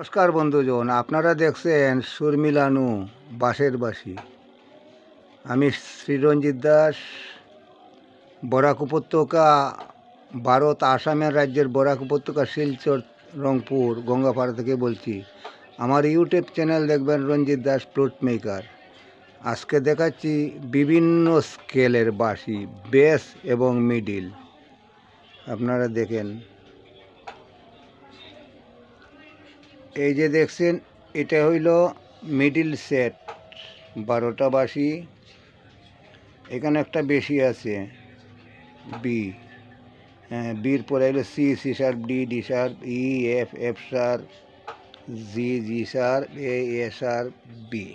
নমস্কার বন্ধুজন আপনারা দেখছেন সুরমিলানু বাসের বাসি আমি শ্রীরঞ্জিত দাস বরাক উপত্যকা ভারত আসামের রাজ্যের বরাক উপত্যকা শিলচর রংপুর গঙ্গাপাড়া থেকে বলছি আমার ইউটিউব চ্যানেল দেখবেন রঞ্জিত দাস প্লুট মেকার আজকে দেখাচ্ছি বিভিন্ন স্কেলের বাসি বেস এবং মিডিল আপনারা দেখেন এই যে দেখছেন এটা হইল মিডিল সেট বারোটা বাসি এখানে একটা বেশি আছে বি হ্যাঁ বির পরে হলো C C sharp D D sharp E F F sharp G G sharp A S sharp B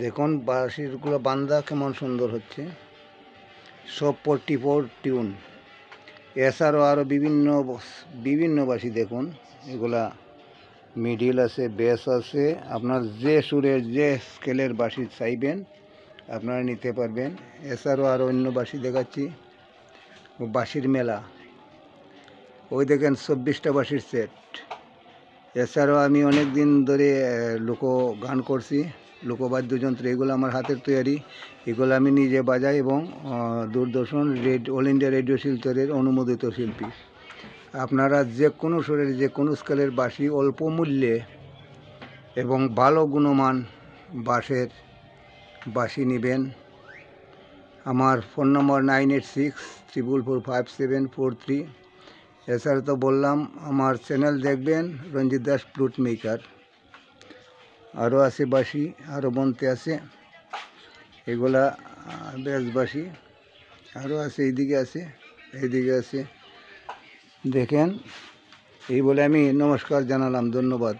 দেখুন বাসিরগুলো বান্দা কেমন সুন্দর হচ্ছে সব ফোর্টি ফোর টিউন এছাড়াও আরও বিভিন্ন বিভিন্ন বাসি দেখুন এগুলা মিডিল আছে বেস আছে আপনার যে সুরের যে স্কেলের বাসি চাইবেন আপনারা নিতে পারবেন এছাড়াও আর অন্য বাঁশি দেখাচ্ছি বাঁশির মেলা ওই দেখেন চব্বিশটা বাঁশির সেট এছাড়াও আমি অনেক দিন ধরে লোক গান করছি লোকবাদ্যযন্ত্র এগুলো আমার হাতের তৈরি এগুলো আমি নিজে বাজাই এবং দূরদর্শন রেড অল ইন্ডিয়া রেডিও শিল্পের অনুমোদিত শিল্পী আপনারা যে কোনো সুরের যে কোনো স্কেলের বাঁশি অল্প মূল্যে এবং ভালো গুণমান বাঁশের বাঁশি নেবেন আমার phone number nine eight six triple four five seven four three এছাড়া তো বললাম আমার চ্যানেল দেখবেন রঞ্জিত দাস ফ্লুট মেকার আরও আছে বাসি আরও বনতে আছে এগুলা বেশ বাসি আরও আছে এইদিকে আছে এইদিকে আছে দেখেন এই বলে আমি নমস্কার জানালাম ধন্যবাদ